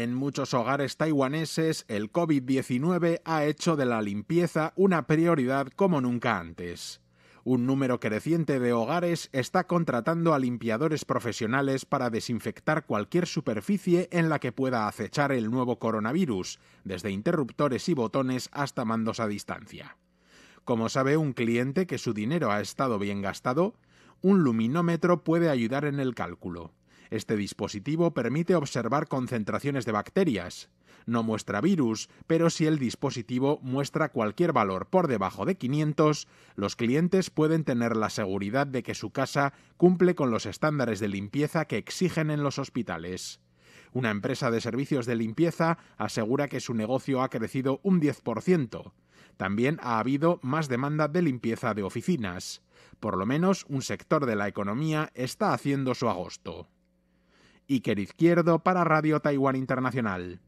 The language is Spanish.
En muchos hogares taiwaneses, el COVID-19 ha hecho de la limpieza una prioridad como nunca antes. Un número creciente de hogares está contratando a limpiadores profesionales para desinfectar cualquier superficie en la que pueda acechar el nuevo coronavirus, desde interruptores y botones hasta mandos a distancia. Como sabe un cliente que su dinero ha estado bien gastado, un luminómetro puede ayudar en el cálculo. Este dispositivo permite observar concentraciones de bacterias. No muestra virus, pero si el dispositivo muestra cualquier valor por debajo de 500, los clientes pueden tener la seguridad de que su casa cumple con los estándares de limpieza que exigen en los hospitales. Una empresa de servicios de limpieza asegura que su negocio ha crecido un 10%. También ha habido más demanda de limpieza de oficinas. Por lo menos un sector de la economía está haciendo su agosto. Iker Izquierdo para Radio Taiwán Internacional.